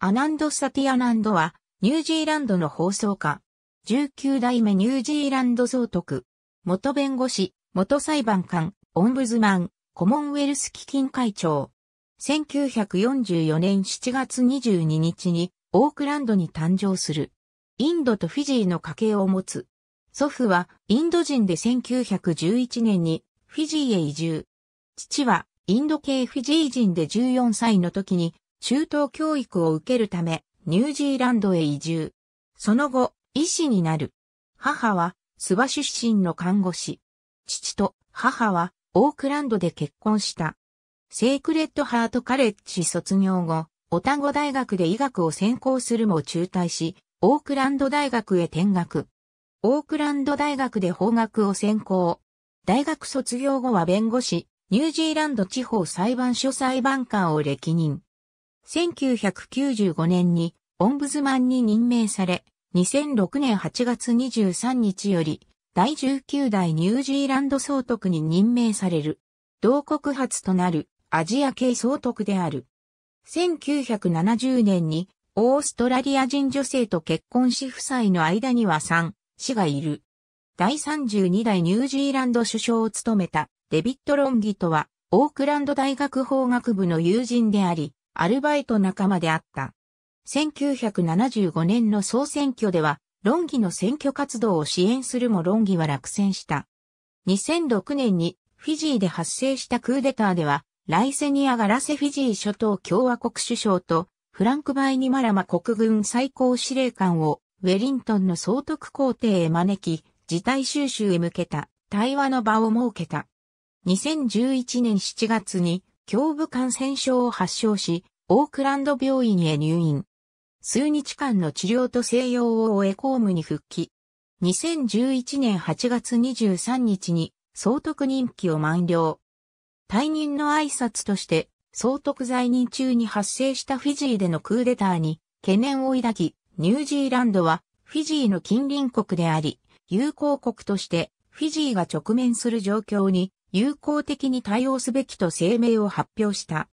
アナンド・サティアナンドは、ニュージーランドの放送家。19代目ニュージーランド総督。元弁護士、元裁判官、オンブズマン、コモンウェルス基金会長。1944年7月22日に、オークランドに誕生する。インドとフィジーの家系を持つ。祖父は、インド人で1911年に、フィジーへ移住。父は、インド系フィジー人で14歳の時に、中等教育を受けるため、ニュージーランドへ移住。その後、医師になる。母は、諏訪出身の看護師。父と母は、オークランドで結婚した。セークレッドハートカレッジ卒業後、オタゴ大学で医学を専攻するも中退し、オークランド大学へ転学。オークランド大学で法学を専攻。大学卒業後は弁護士、ニュージーランド地方裁判所裁判官を歴任。1995年にオンブズマンに任命され、2006年8月23日より第19代ニュージーランド総督に任命される。同国初となるアジア系総督である。1970年にオーストラリア人女性と結婚し夫妻の間には3、死がいる。第32代ニュージーランド首相を務めたデビッド・ロンギとはオークランド大学法学部の友人であり、アルバイト仲間であった。1975年の総選挙では、論議の選挙活動を支援するも論議は落選した。2006年にフィジーで発生したクーデターでは、ライセニアがラセフィジー諸島共和国首相とフランク・バイニマラマ国軍最高司令官をウェリントンの総督皇帝へ招き、事態収集へ向けた対話の場を設けた。2011年7月に胸部感染症を発症し、オークランド病院へ入院。数日間の治療と静養を終え公務に復帰。2011年8月23日に総督任期を満了。退任の挨拶として、総督在任中に発生したフィジーでのクーデターに懸念を抱き、ニュージーランドはフィジーの近隣国であり、友好国としてフィジーが直面する状況に友好的に対応すべきと声明を発表した。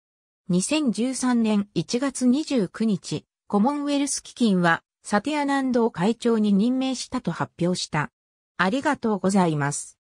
2013年1月29日、コモンウェルス基金はサティアナンドを会長に任命したと発表した。ありがとうございます。